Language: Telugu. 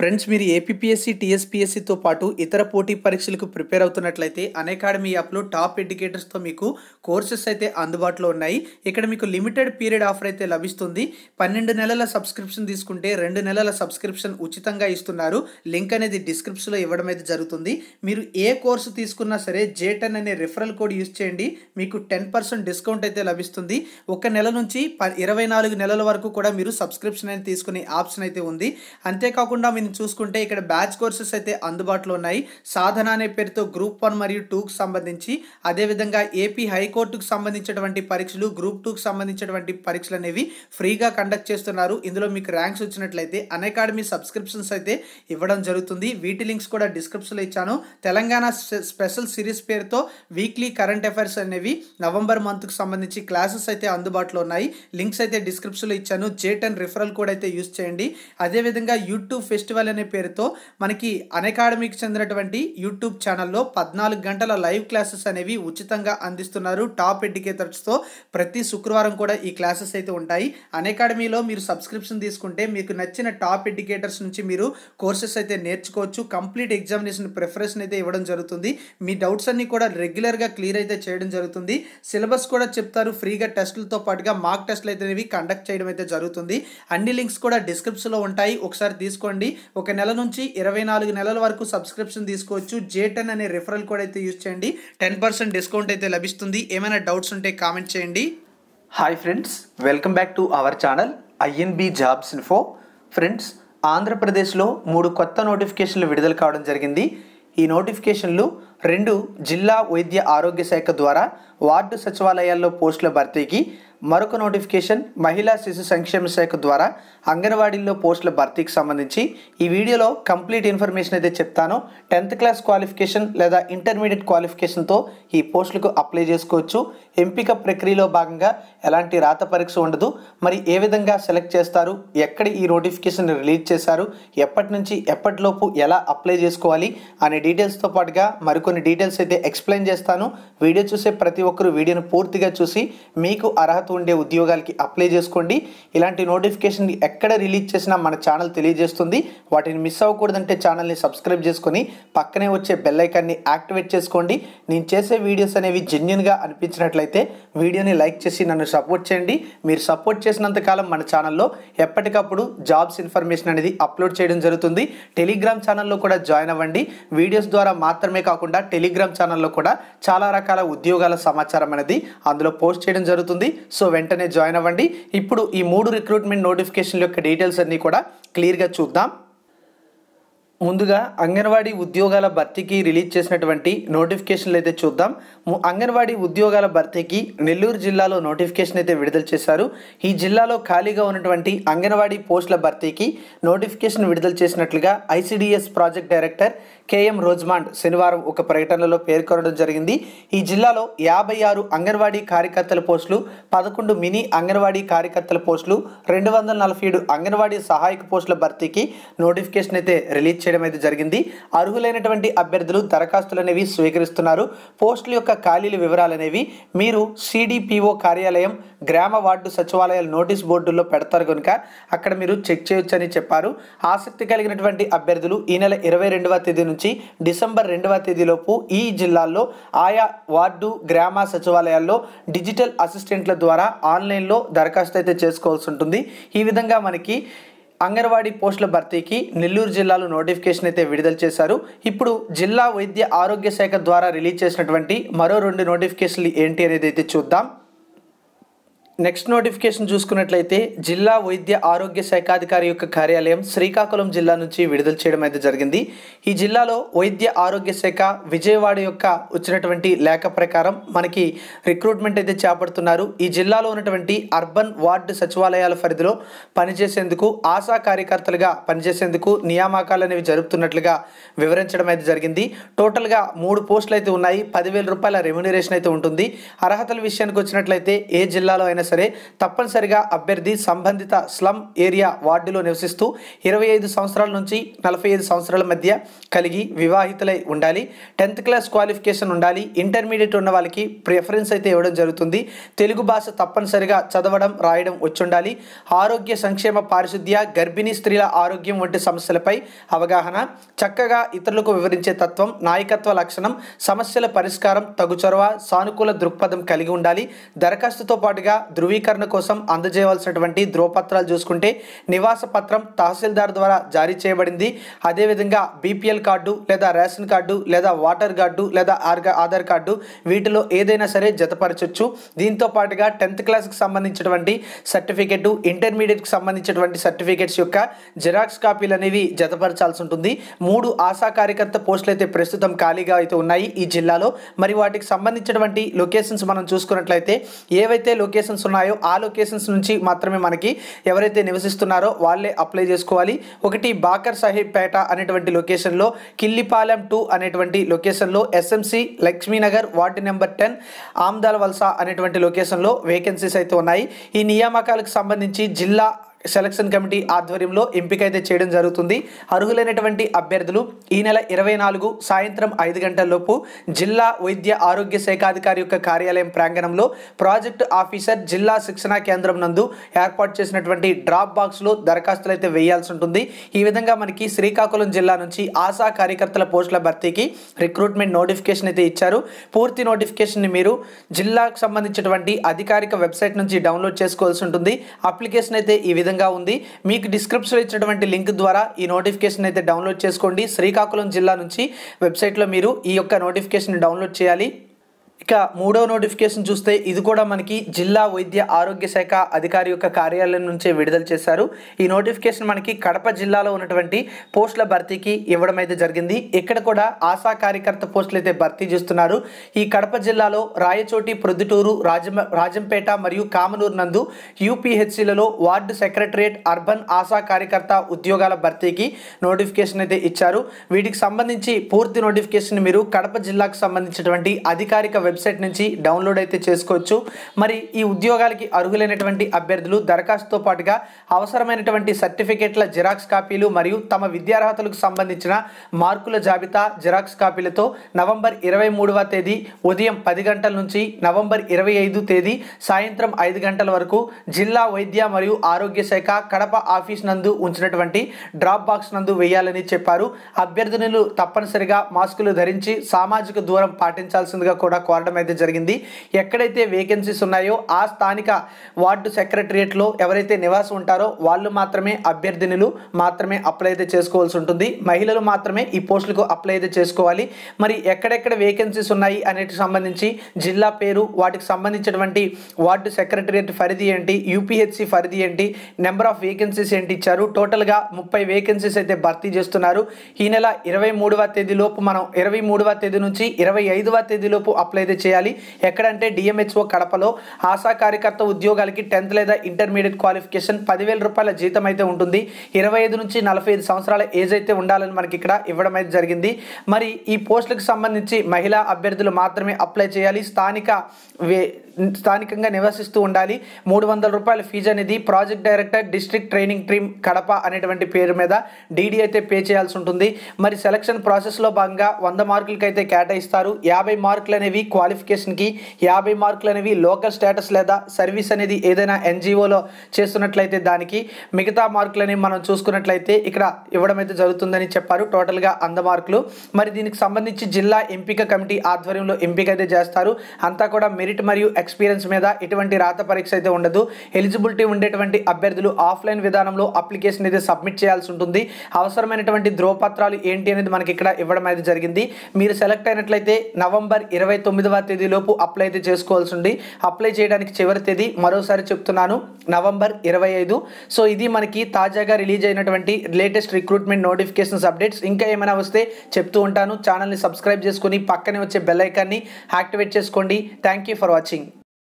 ఫ్రెండ్స్ మీరు ఏపీఎస్సి టీఎస్పీఎస్సితో పాటు ఇతర పోటీ పరీక్షలకు ప్రిపేర్ అవుతున్నట్లయితే అకాడమీ యాప్లో టాప్ ఎడ్యుకేటర్స్తో మీకు కోర్సెస్ అయితే అందుబాటులో ఉన్నాయి ఇక్కడ మీకు లిమిటెడ్ పీరియడ్ ఆఫర్ అయితే లభిస్తుంది పన్నెండు నెలల సబ్స్క్రిప్షన్ తీసుకుంటే రెండు నెలల సబ్స్క్రిప్షన్ ఉచితంగా ఇస్తున్నారు లింక్ అనేది డిస్క్రిప్షన్లో ఇవ్వడం అయితే జరుగుతుంది మీరు ఏ కోర్సు తీసుకున్నా సరే జేటన్ అనే రిఫరల్ కోడ్ యూస్ చేయండి మీకు టెన్ పర్సెంట్ డిస్కౌంట్ అయితే లభిస్తుంది ఒక నెల నుంచి ఇరవై నాలుగు నెలల వరకు కూడా మీరు సబ్స్క్రిప్షన్ అనేది తీసుకునే ఆప్షన్ అయితే ఉంది అంతేకాకుండా మీరు గురించి చూసుకుంటే ఇక్కడ బ్యాచ్ కోర్సెస్ అయితే అందుబాటులో ఉన్నాయి సాధన అనే పేరుతో గ్రూప్ వన్ మరియు టూకు సంబంధించి అదేవిధంగా ఏపీ హైకోర్టుకు సంబంధించినటువంటి పరీక్షలు గ్రూప్ టూకు సంబంధించినటువంటి పరీక్షలు అనేవి ఫ్రీగా కండక్ట్ చేస్తున్నారు ఇందులో మీకు ర్యాంక్స్ వచ్చినట్లయితే అకాడమీ సబ్స్క్రిప్షన్స్ అయితే ఇవ్వడం జరుగుతుంది వీటి లింక్స్ కూడా డిస్క్రిప్షన్లో ఇచ్చాను తెలంగాణ స్పెషల్ సిరీస్ పేరుతో వీక్లీ కరెంట్ అఫైర్స్ అనేవి నవంబర్ మంత్కు సంబంధించి క్లాసెస్ అయితే అందుబాటులో ఉన్నాయి లింక్స్ అయితే డిస్క్రిప్షన్లో ఇచ్చాను జేటన్ రిఫరల్ కోడ్ అయితే యూస్ చేయండి అదేవిధంగా యూట్యూబ్ ఫెస్టివల్ ఫెస్టివల్ అనే పేరుతో మనకి అకాడమీకి చెందినటువంటి యూట్యూబ్ ఛానల్లో పద్నాలుగు గంటల లైవ్ క్లాసెస్ అనేవి ఉచితంగా అందిస్తున్నారు టాప్ ఎడ్యుకేటర్స్తో ప్రతి శుక్రవారం కూడా ఈ క్లాసెస్ అయితే ఉంటాయి అకాడమీలో మీరు సబ్స్క్రిప్షన్ తీసుకుంటే మీకు నచ్చిన టాప్ ఎడ్యుకేటర్స్ నుంచి మీరు కోర్సెస్ అయితే నేర్చుకోవచ్చు కంప్లీట్ ఎగ్జామినేషన్ ప్రిఫరేషన్ అయితే ఇవ్వడం జరుగుతుంది మీ డౌట్స్ అన్నీ కూడా రెగ్యులర్గా క్లియర్ అయితే చేయడం జరుగుతుంది సిలబస్ కూడా చెప్తారు ఫ్రీగా టెస్టులతో పాటుగా మార్క్ టెస్టులు అయితే కండక్ట్ చేయడం అయితే జరుగుతుంది అన్ని లింక్స్ కూడా డిస్క్రిప్షన్లో ఉంటాయి ఒకసారి తీసుకోండి ఒక నెల నుంచి ఇరవై నాలుగు నెలల వరకు సబ్స్క్రిప్షన్ తీసుకోవచ్చు జే టెన్ అనే రిఫరల్ కోడ్ అయితే యూజ్ చేయండి టెన్ పర్సెంట్ డిస్కౌంట్ అయితే లభిస్తుంది ఏమైనా డౌట్స్ ఉంటే కామెంట్ చేయండి hi friends welcome back to our channel INB jobs info friends ఆంధ్రప్రదేశ్లో మూడు కొత్త నోటిఫికేషన్లు విడుదల కావడం జరిగింది ఈ నోటిఫికేషన్లు రెండు జిల్లా వైద్య ఆరోగ్య శాఖ ద్వారా వార్డు సచివాలయాల్లో పోస్టుల భర్తీకి మరొక నోటిఫికేషన్ మహిళా శిశు సంక్షేమ శాఖ ద్వారా అంగన్వాడీల్లో పోస్టుల భర్తీకి సంబంధించి ఈ వీడియోలో కంప్లీట్ ఇన్ఫర్మేషన్ అయితే చెప్తాను టెన్త్ క్లాస్ క్వాలిఫికేషన్ లేదా ఇంటర్మీడియట్ క్వాలిఫికేషన్తో ఈ పోస్టులకు అప్లై చేసుకోవచ్చు ఎంపిక ప్రక్రియలో భాగంగా ఎలాంటి రాత పరీక్ష ఉండదు మరి ఏ విధంగా సెలెక్ట్ చేస్తారు ఎక్కడ ఈ నోటిఫికేషన్ రిలీజ్ చేశారు ఎప్పటి నుంచి ఎప్పటిలోపు ఎలా అప్లై చేసుకోవాలి అనే డీటెయిల్స్తో పాటుగా మరికొన్ని డీటెయిల్స్ అయితే ఎక్స్ప్లెయిన్ చేస్తాను వీడియో చూసే ప్రతి ఒక్కరు వీడియోను పూర్తిగా చూసి మీకు అర్హత అర్హత ఉండే ఉద్యోగాలకి అప్లై చేసుకోండి ఇలాంటి నోటిఫికేషన్ ఎక్కడ రిలీజ్ చేసినా మన ఛానల్ తెలియజేస్తుంది వాటిని మిస్ అవ్వకూడదంటే ఛానల్ని సబ్స్క్రైబ్ చేసుకొని పక్కనే వచ్చే బెల్లైకాన్ని యాక్టివేట్ చేసుకోండి నేను చేసే వీడియోస్ అనేవి జెన్యున్గా అనిపించినట్లయితే వీడియోని లైక్ చేసి నన్ను సపోర్ట్ చేయండి మీరు సపోర్ట్ చేసినంతకాలం మన ఛానల్లో ఎప్పటికప్పుడు జాబ్స్ ఇన్ఫర్మేషన్ అనేది అప్లోడ్ చేయడం జరుగుతుంది టెలిగ్రామ్ ఛానల్లో కూడా జాయిన్ అవ్వండి వీడియోస్ ద్వారా మాత్రమే కాకుండా టెలిగ్రామ్ ఛానల్లో కూడా చాలా రకాల ఉద్యోగాల సమాచారం అనేది అందులో పోస్ట్ చేయడం జరుగుతుంది సో వెంటనే జాయిన్ అవ్వండి ఇప్పుడు ఈ మూడు రిక్రూట్మెంట్ నోటిఫికేషన్ యొక్క డీటెయిల్స్ అన్నీ కూడా క్లియర్గా చూద్దాం ముందుగా అంగన్వాడీ ఉద్యోగాల భర్తీకి రిలీజ్ చేసినటువంటి నోటిఫికేషన్లు అయితే చూద్దాం అంగన్వాడీ ఉద్యోగాల భర్తీకి నెల్లూరు జిల్లాలో నోటిఫికేషన్ అయితే విడుదల చేశారు ఈ జిల్లాలో ఖాళీగా ఉన్నటువంటి అంగన్వాడీ పోస్టుల భర్తీకి నోటిఫికేషన్ విడుదల చేసినట్లుగా ICDS project director KM Rosemond శనివారం ఒక ప్రకటనలో పేర్కొనడం జరిగింది ఈ జిల్లాలో యాభై ఆరు అంగన్వాడీ కార్యకర్తల పోస్టులు పదకొండు మినీ అంగన్వాడీ కార్యకర్తల పోస్టులు రెండు వందల నలభై ఏడు అంగన్వాడీ సహాయక పోస్టుల భర్తీకి నోటిఫికేషన్ అయితే రిలీజ్ చేయడం అయితే జరిగింది అర్హులైనటువంటి అభ్యర్థులు దరఖాస్తులు అనేవి స్వీకరిస్తున్నారు పోస్టుల యొక్క ఖాళీల వివరాలు అనేవి మీరు సిడిపిఓ కార్యాలయం గ్రామ వార్డు సచివాలయాల నోటీస్ బోర్డుల్లో పెడతారు కనుక అక్కడ మీరు చెక్ చేయొచ్చు అని చెప్పారు ఆసక్తి కలిగినటువంటి అభ్యర్థులు ఈ నెల ఇరవై రెండవ తేదీ నుంచి డిసెంబర్ రెండవ తేదీలోపు ఈ జిల్లాల్లో ఆయా వార్డు గ్రామ సచివాలయాల్లో డిజిటల్ అసిస్టెంట్ల ద్వారా ఆన్లైన్లో దరఖాస్తు అయితే చేసుకోవాల్సి ఉంటుంది ఈ విధంగా మనకి అంగన్వాడీ పోస్టుల భర్తీకి నెల్లూరు జిల్లాలో నోటిఫికేషన్ అయితే విడుదల చేశారు ఇప్పుడు జిల్లా వైద్య ఆరోగ్య శాఖ ద్వారా రిలీజ్ చేసినటువంటి మరో రెండు నోటిఫికేషన్లు ఏంటి అనేది అయితే చూద్దాం నెక్స్ట్ నోటిఫికేషన్ చూసుకున్నట్లయితే జిల్లా వైద్య ఆరోగ్య శాఖాధికారి యొక్క కార్యాలయం శ్రీకాకుళం జిల్లా నుంచి విడుదల చేయడం అయితే జరిగింది ఈ జిల్లాలో వైద్య ఆరోగ్య శాఖ విజయవాడ యొక్క వచ్చినటువంటి లేఖ ప్రకారం మనకి రిక్రూట్మెంట్ అయితే చేపడుతున్నారు ఈ జిల్లాలో ఉన్నటువంటి అర్బన్ వార్డు సచివాలయాల పరిధిలో పనిచేసేందుకు ఆశా కార్యకర్తలుగా పనిచేసేందుకు నియామకాలు అనేవి జరుపుతున్నట్లుగా వివరించడం అయితే జరిగింది టోటల్గా మూడు పోస్టులు అయితే ఉన్నాయి పదివేల రూపాయల రెమ్యూనరేషన్ అయితే ఉంటుంది అర్హతల విషయానికి వచ్చినట్లయితే ఏ జిల్లాలో అయినా సరే తప్పనిసరిగా అభ్యర్థి సంబంధిత స్లమ్ ఏరియా వార్డులో నివసిస్తూ ఇరవై ఐదు సంవత్సరాల నుంచి నలభై ఐదు సంవత్సరాల మధ్య కలిగి వివాహితులై ఉండాలి టెన్త్ క్లాస్ క్వాలిఫికేషన్ ఉండాలి ఇంటర్మీడియట్ ఉన్న వాళ్ళకి ప్రిఫరెన్స్ అయితే ఇవ్వడం జరుగుతుంది తెలుగు భాష తప్పనిసరిగా చదవడం రాయడం వచ్చుండాలి ఆరోగ్య సంక్షేమ పారిశుద్ధ్య గర్భిణీ స్త్రీల ఆరోగ్యం వంటి సమస్యలపై అవగాహన చక్కగా ఇతరులకు వివరించే తత్వం నాయకత్వ లక్షణం సమస్యల పరిష్కారం తగు చొరవ సానుకూల దృక్పథం కలిగి ఉండాలి దరఖాస్తుతో పాటుగా ధృవీకరణ కోసం అందజేయవలసినటువంటి ధ్రువపత్రాలు చూసుకుంటే నివాస పత్రం తహసీల్దార్ ద్వారా జారీ చేయబడింది అదేవిధంగా బీపీఎల్ కార్డు లేదా రేషన్ కార్డు లేదా వాటర్ కార్డు లేదా ఆధార్ కార్డు వీటిలో ఏదైనా సరే జతపరచవచ్చు దీంతో పాటుగా టెన్త్ క్లాస్కి సంబంధించినటువంటి సర్టిఫికెట్ ఇంటర్మీడియట్కి సంబంధించినటువంటి సర్టిఫికెట్స్ యొక్క జిరాక్స్ కాపీలు అనేవి జతపరచాల్సి ఉంటుంది మూడు ఆశా కార్యకర్త పోస్టులు అయితే ప్రస్తుతం ఖాళీగా అయితే ఉన్నాయి ఈ జిల్లాలో మరి వాటికి సంబంధించినటువంటి లొకేషన్స్ మనం చూసుకున్నట్లయితే ఏవైతే లొకేషన్స్ లొకేషన్స్ ఉన్నాయో ఆ లొకేషన్స్ నుంచి మాత్రమే మనకి ఎవరైతే నివసిస్తున్నారో వాళ్ళే అప్లై చేసుకోవాలి ఒకటి బాకర్ సాహిబ్ పేట అనేటువంటి లొకేషన్లో కిల్లిపాలెం టూ అనేటువంటి లొకేషన్లో SMC Lakshminagar ward number ten Amdal Valasa అనేటువంటి లొకేషన్లో వేకెన్సీస్ అయితే ఉన్నాయి ఈ నియామకాలకు సంబంధించి జిల్లా సెలక్షన్ కమిటీ ఆధ్వర్యంలో ఎంపిక అయితే చేయడం జరుగుతుంది అర్హులైనటువంటి అభ్యర్థులు ఈ నెల ఇరవై నాలుగు సాయంత్రం ఐదు గంటలలోపు జిల్లా వైద్య ఆరోగ్య శాఖాధికారి యొక్క కార్యాలయం ప్రాంగణంలో ప్రాజెక్టు ఆఫీసర్ జిల్లా శిక్షణా కేంద్రం నందు ఏర్పాటు చేసినటువంటి డ్రాప్ బాక్స్లో దరఖాస్తులు అయితే వేయాల్సి ఉంటుంది ఈ విధంగా మనకి శ్రీకాకుళం జిల్లా నుంచి ఆశా కార్యకర్తల పోస్టుల భర్తీకి రిక్రూట్మెంట్ నోటిఫికేషన్ అయితే ఇచ్చారు పూర్తి నోటిఫికేషన్ని మీరు జిల్లాకు సంబంధించినటువంటి అధికారిక వెబ్సైట్ నుంచి డౌన్లోడ్ చేసుకోవాల్సి ఉంటుంది అప్లికేషన్ అయితే ఈ విధంగా విధంగా ఉంది మీకు డిస్క్రిప్షన్లో ఇచ్చినటువంటి లింక్ ద్వారా ఈ నోటిఫికేషన్ అయితే డౌన్లోడ్ చేసుకోండి శ్రీకాకుళం జిల్లా నుంచి వెబ్సైట్లో మీరు ఈ యొక్క నోటిఫికేషన్ డౌన్లోడ్ చేయాలి ఇక మూడవ నోటిఫికేషన్ చూస్తే ఇది కూడా మనకి జిల్లా వైద్య ఆరోగ్య శాఖ అధికారి యొక్క కార్యాలయం నుంచే విడుదల చేశారు ఈ నోటిఫికేషన్ మనకి కడప జిల్లాలో ఉన్నటువంటి పోస్టుల భర్తీకి ఇవ్వడం అయితే జరిగింది ఇక్కడ కూడా ఆశా కార్యకర్త పోస్టులు అయితే భర్తీ చేస్తున్నారు ఈ కడప జిల్లాలో రాయచోటి ప్రొద్దుటూరు రాజమ రాజంపేట మరియు కామనూరు నందు యూపీహెచ్సిలలో వార్డు సెక్రటరియట్ అర్బన్ ఆశా కార్యకర్త ఉద్యోగాల భర్తీకి నోటిఫికేషన్ అయితే ఇచ్చారు వీటికి సంబంధించి పూర్తి నోటిఫికేషన్ మీరు కడప జిల్లాకు సంబంధించినటువంటి అధికారిక వెబ్సైట్ నుంచి డౌన్లోడ్ అయితే చేసుకోవచ్చు మరి ఈ ఉద్యోగాలకి అర్హులైనటువంటి అభ్యర్థులు దరఖాస్తుతో పాటుగా అవసరమైనటువంటి సర్టిఫికేట్ల జిరాక్స్ కాపీలు మరియు తమ విద్యార్హతలకు సంబంధించిన మార్కుల జాబితా జిరాక్స్ కాపీలతో నవంబర్ ఇరవై మూడవ తేదీ ఉదయం పది గంటల నుంచి నవంబర్ ఇరవై ఐదు తేదీ సాయంత్రం ఐదు గంటల వరకు జిల్లా వైద్య మరియు ఆరోగ్య శాఖ కడప ఆఫీస్ నందు ఉంచినటువంటి డ్రాప్ బాక్స్ నందు వేయాలని చెప్పారు అభ్యర్థినులు తప్పనిసరిగా మాస్కులు ధరించి సామాజిక దూరం పాటించాల్సిందిగా కూడా కోరారు మారడం అయితే జరిగింది ఎక్కడైతే వేకెన్సీస్ ఉన్నాయో ఆ స్థానిక వార్డు సెక్రటరియట్లో ఎవరైతే నివాసం ఉంటారో వాళ్ళు మాత్రమే అభ్యర్థినులు మాత్రమే అప్లై అయితే చేసుకోవాల్సి ఉంటుంది మహిళలు మాత్రమే ఈ పోస్టులకు అప్లై అయితే చేసుకోవాలి మరి ఎక్కడెక్కడ వేకెన్సీస్ ఉన్నాయి అనేటికి సంబంధించి జిల్లా పేరు వాటికి సంబంధించినటువంటి వార్డు సెక్రటరియట్ పరిధి ఏంటి యూపీహెచ్సి పరిధి ఏంటి నెంబర్ ఆఫ్ వేకెన్సీస్ ఏంటి ఇచ్చారు టోటల్గా ముప్పై వేకెన్సీస్ అయితే భర్తీ చేస్తున్నారు ఈ నెల ఇరవై మూడవ తేదీలోపు మనం ఇరవై మూడవ తేదీ నుంచి ఇరవై ఐదవ తేదీలోపు అప్లై అయితే చేయాలి ఎక్కడంటే డిఎంహెచ్ఓ కడపలో ఆశా కార్యకర్త ఉద్యోగాలకి టెన్త్ లేదా ఇంటర్మీడియట్ క్వాలిఫికేషన్ పదివేల రూపాయల జీతం అయితే ఉంటుంది ఇరవై ఐదు నుంచి నలభై ఐదు సంవత్సరాల ఏజ్ అయితే ఉండాలని మనకి ఇక్కడ ఇవ్వడం అయితే జరిగింది మరి ఈ పోస్టులకు సంబంధించి మహిళా అభ్యర్థులు మాత్రమే అప్లై చేయాలి స్థానిక స్థానికంగా నివసిస్తూ ఉండాలి మూడు వందల రూపాయల ఫీజు అనేది project director district training team Kadapa అనేటువంటి పేరు మీద డీడీ అయితే పే చేయాల్సి ఉంటుంది మరి సెలక్షన్ ప్రాసెస్లో భాగంగా వంద మార్కులకి అయితే కేటాయిస్తారు యాభై మార్కులు అనేవి క్వాలిఫికేషన్కి యాభై మార్కులు అనేవి లోకల్ స్టేటస్ లేదా సర్వీస్ అనేది ఏదైనా ఎన్జిఓలో చేస్తున్నట్లయితే దానికి మిగతా మార్కులు అనేవి మనం చూసుకున్నట్లయితే ఇక్కడ ఇవ్వడం అయితే జరుగుతుందని చెప్పారు టోటల్గా అంద మార్కులు మరి దీనికి సంబంధించి జిల్లా ఎంపిక కమిటీ ఆధ్వర్యంలో ఎంపిక అయితే చేస్తారు అంతా కూడా మెరిట్ మరియు ఎక్స్ ఎక్స్పీరియన్స్ మీద ఎటువంటి రాత పరీక్ష అయితే ఉండదు ఎలిజిబిలిటీ ఉండేటువంటి అభ్యర్థులు ఆఫ్లైన్ విధానంలో అప్లికేషన్ అయితే సబ్మిట్ చేయాల్సి ఉంటుంది అవసరమైనటువంటి ధ్రువపత్రాలు ఏంటి అనేది మనకి ఇక్కడ ఇవ్వడం అనేది జరిగింది మీరు సెలెక్ట్ అయినట్లయితే నవంబర్ ఇరవై తొమ్మిదవ తేదీలోపు అప్లై అయితే చేసుకోవాల్సి ఉంది అప్లై చేయడానికి చివరి తేదీ మరోసారి చెప్తున్నాను నవంబర్ ఇరవై ఐదు సో ఇది మనకి తాజాగా రిలీజ్ అయినటువంటి లేటెస్ట్ రిక్రూట్మెంట్ నోటిఫికేషన్స్ అప్డేట్స్ ఇంకా ఏమైనా వస్తే చెప్తూ ఉంటాను ఛానల్ని సబ్స్క్రైబ్ చేసుకుని పక్కనే వచ్చే బెల్ ఐకాన్ని యాక్టివేట్ చేసుకోండి థ్యాంక్ యూ ఫర్ వాచింగ్